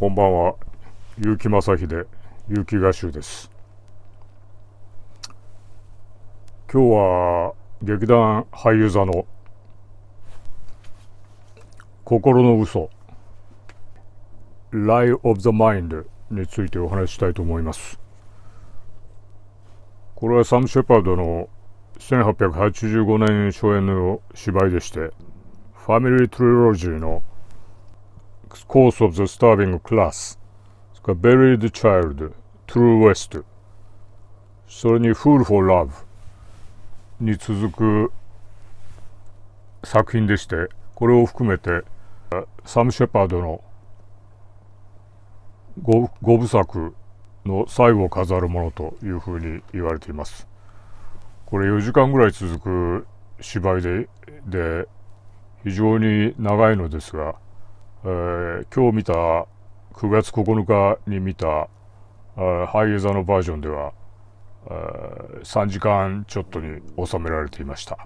こんばんは結城正秀結城画集です今日は劇団俳優座の「心の嘘 Lie of the Mind」についてお話ししたいと思いますこれはサム・シェパードの1885年初演の芝居でしてファミリー・トリロジーの c ー u s e of the starving class それから bury t h child true west それに fool for love に続く作品でしてこれを含めてサム・シェパードの五部作の最後を飾るものというふうに言われていますこれ4時間ぐらい続く芝居でで非常に長いのですがえー、今日見た9月9日に見たハ俳ザーのバージョンでは、えー、3時間ちょっとに収められていました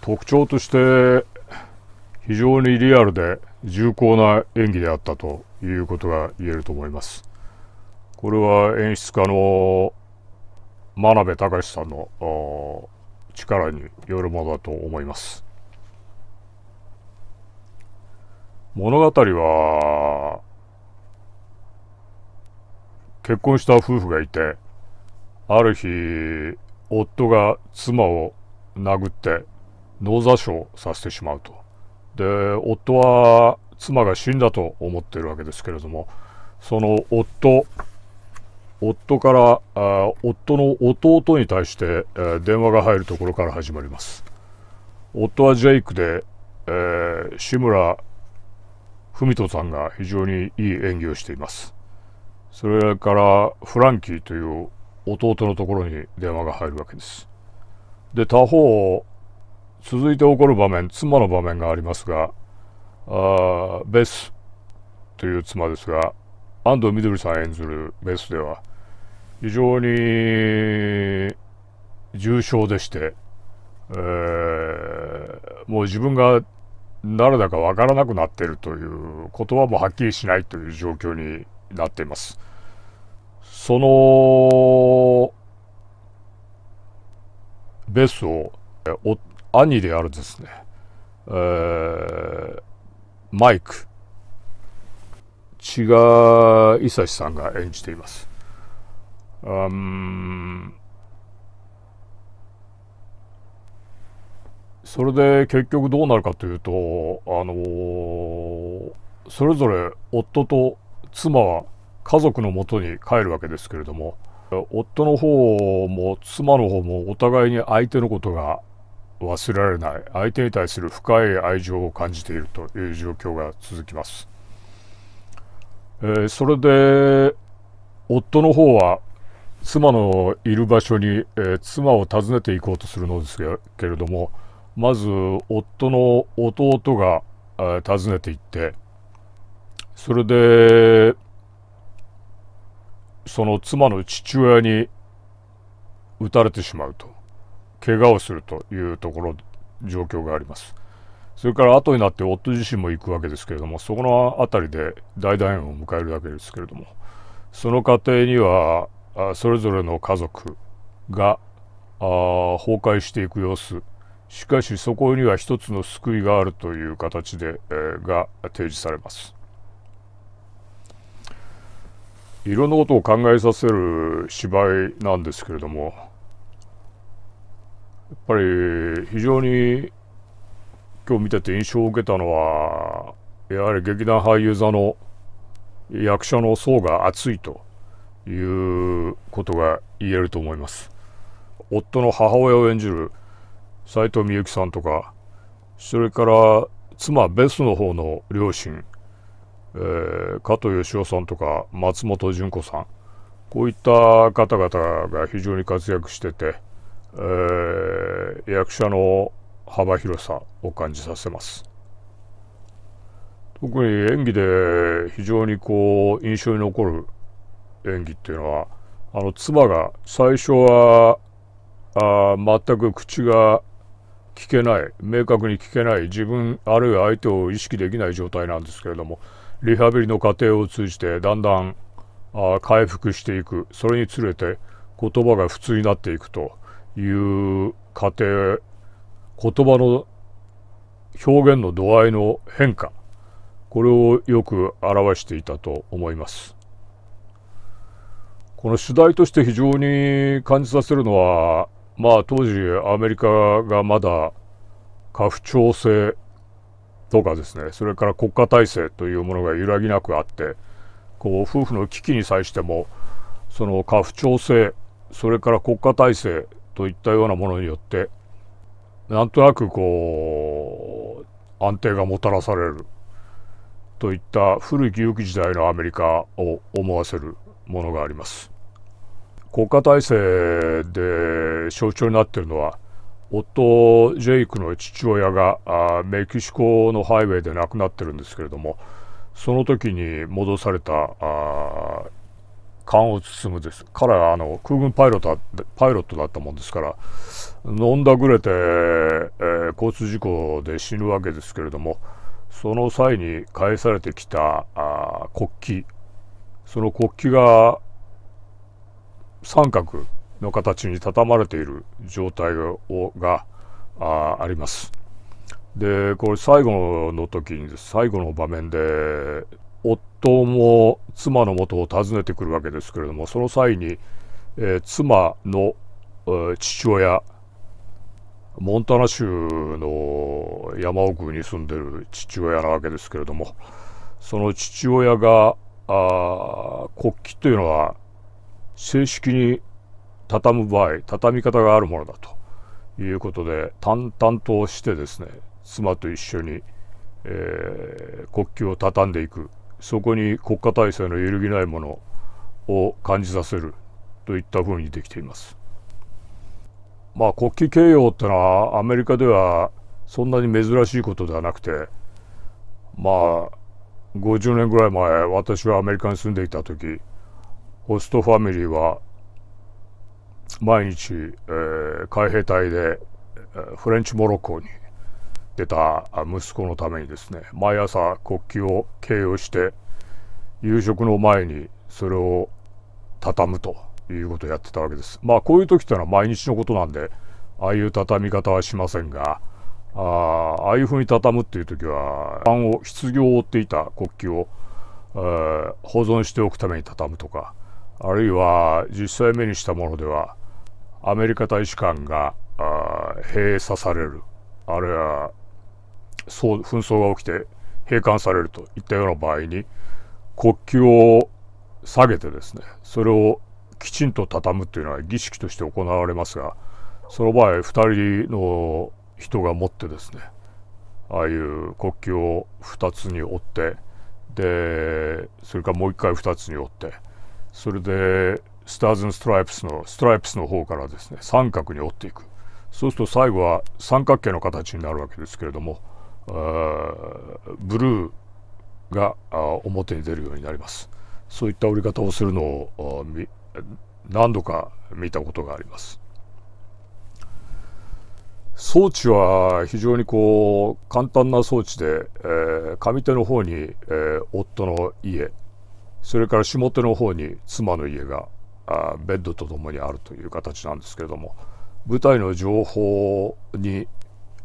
特徴として非常にリアルで重厚な演技であったということが言えると思いますこれは演出家の真鍋隆さんの力によるものだと思います物語は、結婚した夫婦がいて、ある日、夫が妻を殴って脳挫傷させてしまうと。で、夫は妻が死んだと思っているわけですけれども、その夫、夫から、あ夫の弟に対して、えー、電話が入るところから始まります。夫はジェイクで、えー、志村文人さんが非常にいい演技をしていますそれからフランキーという弟のところに電話が入るわけですで他方続いて起こる場面妻の場面がありますがあベスという妻ですが安藤みどりさん演ずるベスでは非常に重症でして、えー、もう自分が誰だかわからなくなっているという言葉もはっきりしないという状況になっています。そのベースをお兄であるですね、えー、マイク千賀久志さんが演じています。うんそれで結局どうなるかというと、あのー、それぞれ夫と妻は家族のもとに帰るわけですけれども夫の方も妻の方もお互いに相手のことが忘れられない相手に対する深い愛情を感じているという状況が続きます、えー、それで夫の方は妻のいる場所に、えー、妻を訪ねていこうとするのですけれどもまず夫の弟が訪ねて行ってそれでその妻の父親に撃たれてしまうと怪我をするというところ状況がありますそれから後になって夫自身も行くわけですけれどもそこの辺りで大団円を迎えるわけですけれどもその過程にはそれぞれの家族が崩壊していく様子しかしそこには一つの救いがあるという形で、えー、が提示されますいろんなことを考えさせる芝居なんですけれどもやっぱり非常に今日見てて印象を受けたのはやはり劇団俳優座の役者の層が厚いということが言えると思います。夫の母親を演じる斉藤美由紀さんとか、それから妻、ベスの方の両親、えー、加藤義雄さんとか松本純子さん、こういった方々が非常に活躍してて、えー、役者の幅広さを感じさせます。特に演技で非常にこう印象に残る演技っていうのはあの妻が最初はあ全く口が聞けない明確に聞けない自分あるいは相手を意識できない状態なんですけれどもリハビリの過程を通じてだんだんあ回復していくそれにつれて言葉が普通になっていくという過程言葉の表現の度合いの変化これをよく表していたと思います。この主題として非常に感じさせるのはまあ当時アメリカがまだ家父長制とかですねそれから国家体制というものが揺らぎなくあってこう夫婦の危機に際してもその家父長制それから国家体制といったようなものによってなんとなくこう安定がもたらされるといった古き良き時代のアメリカを思わせるものがあります。国家体制で象徴になっているのは夫ジェイクの父親があメキシコのハイウェイで亡くなってるんですけれどもその時に戻されたあ缶を包むです彼はあの空軍パイロットパイロットだったもんですから飲んだぐれて、えー、交通事故で死ぬわけですけれどもその際に返されてきたあ国旗その国旗が三角の形に畳まれている状態をがあります。でこれ最後の時に最後の場面で夫も妻の元を訪ねてくるわけですけれどもその際に、えー、妻の、えー、父親モンタナ州の山奥に住んでる父親なわけですけれどもその父親があ国旗というのは正式に畳む場合畳み方があるものだということで淡々としてですね妻と一緒に、えー、国旗を畳んでいくそこに国家体制の揺るぎないものを感じさせるといったふうにできています。まあ、国旗掲揚ってのはアメリカではそんなに珍しいことではなくてまあ50年ぐらい前私はアメリカに住んでいた時ホストファミリーは、毎日、えー、海兵隊で、えフレンチモロッコに出た息子のためにですね、毎朝国旗を掲揚して、夕食の前にそれを畳むということをやってたわけです。まあ、こういう時ってのは毎日のことなんで、ああいう畳み方はしませんが、あああいうふうに畳むっていう時は、パンを、失業を追っていた国旗を、えー、保存しておくために畳むとか、あるいは実際目にしたものではアメリカ大使館が閉鎖されるあるいはそう紛争が起きて閉館されるといったような場合に国旗を下げてですねそれをきちんと畳むというのは儀式として行われますがその場合2人の人が持ってですねああいう国旗を2つに折ってでそれからもう1回2つに折って。それでスターズ・ン・ストライプスのストライプスの方からですね三角に折っていくそうすると最後は三角形の形になるわけですけれどもブルーが表に出るようになりますそういった折り方をするのを何度か見たことがあります装置は非常にこう簡単な装置で、えー、上手の方に、えー、夫の家それから下手の方に妻の家があベッドとともにあるという形なんですけれども舞台の情報に、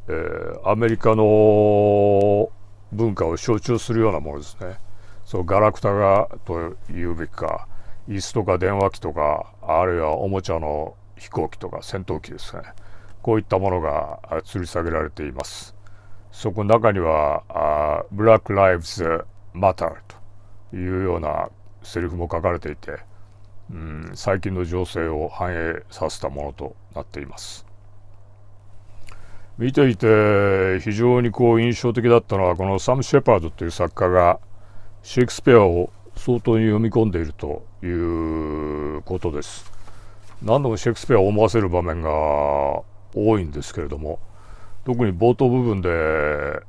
えー、アメリカの文化を象徴するようなものですね。そうガラクタがというべきか椅子とか電話機とかあるいはおもちゃの飛行機とか戦闘機ですねこういったものが吊り下げられていますそこの中には「ブラック・ライブズ・マター」というようなセリフも書かれていて、うん、最近の情勢を反映させたものとなっています。見ていて非常にこう印象的だったのはこのサム・シェパードという作家がシェイクスピアを相当に読み込んでいるということです。何度もシェイクスピアを思わせる場面が多いんですけれども特に冒頭部分で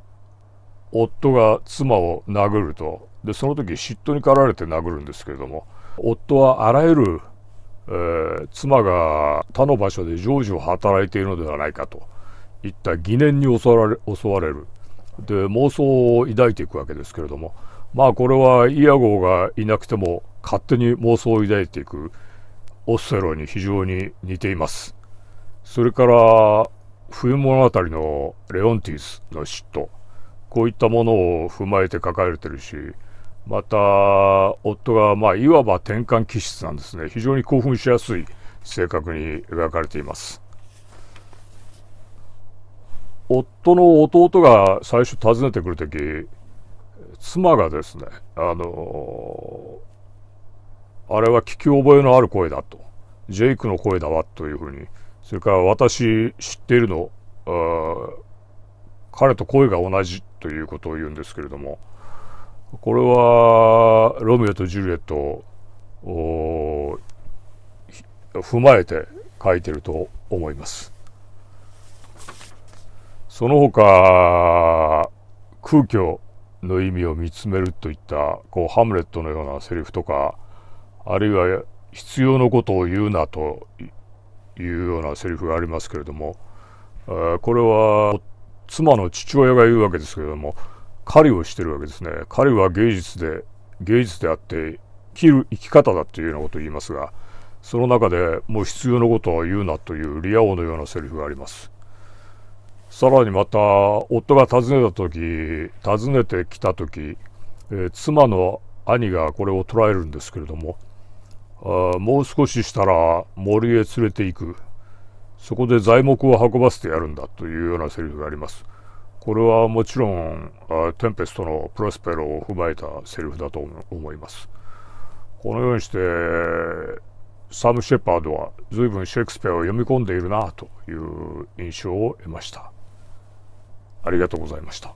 夫が妻を殴るとでその時嫉妬に駆られて殴るんですけれども夫はあらゆる、えー、妻が他の場所で常時を働いているのではないかといった疑念に襲われ襲われるで妄想を抱いていくわけですけれどもまあこれはイヤゴがいなくても勝手に妄想を抱いていくオセロに非常に似ていますそれから冬物語のレオンティスの嫉妬こういったものを踏まえて書かれてるしまた夫が、まあ、いわば転換気質なんですね非常に興奮しやすい性格に描かれています夫の弟が最初訪ねてくる時妻がですねあのあれは聞き覚えのある声だとジェイクの声だわというふうにそれから私知っているの彼と声が同じということを言うんですけれどもこれはロミオとジュリエットを踏まえて書いてると思います。その他空虚の意味を見つめるといったこうハムレットのようなセリフとかあるいは必要なことを言うなというようなセリフがありますけれども、これは妻の父親が言うわけですけれども狩りをしてるわけですね。狩りは芸術で、芸術であって、生る生き方だというようなことを言いますが、その中でもう必要なことは言うなというリア王のようなセリフがあります。さらにまた、夫が訪ねた時、訪ねてきた時、えー、妻の兄がこれを捉えるんですけれども、あもう少ししたら森へ連れて行く。そこで材木を運ばせてやるんだというようなセリフがあります。これはもちろん、テンペストのプロスペロを踏まえたセリフだと思います。このようにして、サム・シェパードは随分シェイクスペアを読み込んでいるなという印象を得ました。ありがとうございました。